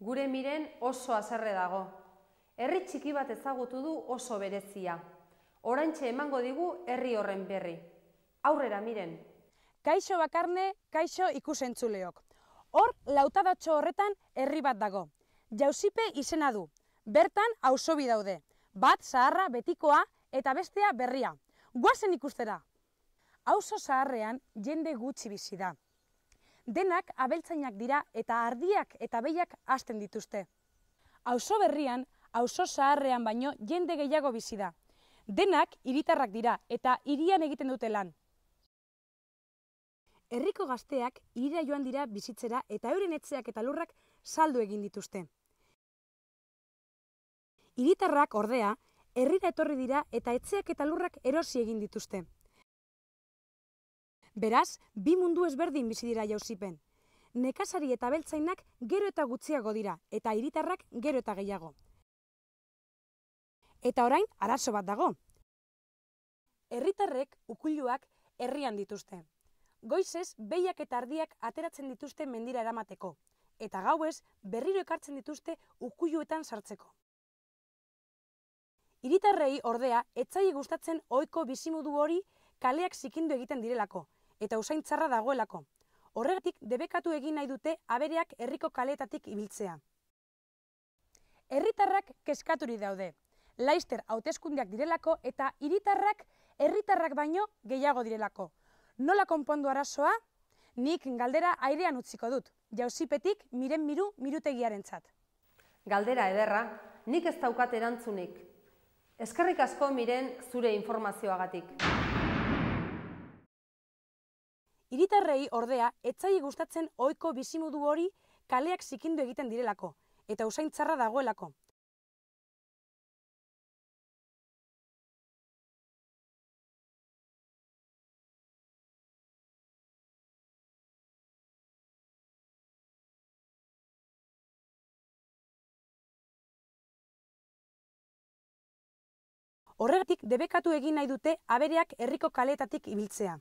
gure miren oso azerre dago. Herri txiki bat ezagutu du oso berezia. Orantxe emango digu herri horren berri. Aurrera miren. Kaixo bakarne, kaixo ikusentzuleok. Hor, lautadatxo horretan herri bat dago. Jauzipe izena du. Bertan hausobi daude. Bat zaharra betikoa eta bestea berria. Guazen ikustera. Hauzo zaharrean jende gutxi bizi da denak abeltzainak dira eta ardiak eta behiak hasten dituzte. Auzo berrian, auzo zaharrean baino jende gehiago bizi da. Denak hiritarrak dira eta hirian egiten dute lan. Herriko gazteak ira joan dira bizitzera eta euren etxeak eta lurrak saldu egin dituzte. Hiritarrak ordea, herrira etorri dira eta etxeak eta lurrak erosi egin dituzte. Beraz, bi mundu ezberdin bizi dira jauzipen. Nekasari eta beltzainak gero eta gutxiago dira, eta hiritarrak gero eta gehiago. Eta orain, arazo bat dago. Herritarrek ukuluak herrian dituzte. Goizez, behiak eta ardiak ateratzen dituzte mendira eramateko. Eta gauez, berriro ekartzen dituzte ukuluetan sartzeko. Hiritarrei ordea, etzai gustatzen oiko bizimudu hori kaleak zikindu egiten direlako eta usain txarra dagoelako. Horregatik debekatu egin nahi dute abereak herriko kaletatik ibiltzea. Herritarrak keskaturi daude. Laister hauteskundeak direlako eta hiritarrak herritarrak baino gehiago direlako. Nola konpondu arazoa? Nik galdera airean utziko dut. Jausipetik miren miru mirutegiarentzat. Galdera ederra, nik ez daukat erantzunik. Eskerrik asko miren zure informazioagatik. Iritarrei ordea, etzaile gustatzen oiko bizimudu hori kaleak zikindu egiten direlako, eta usaintzarra dagoelako. Horregatik debekatu egin nahi dute abereak herriko kaletatik ibiltzea.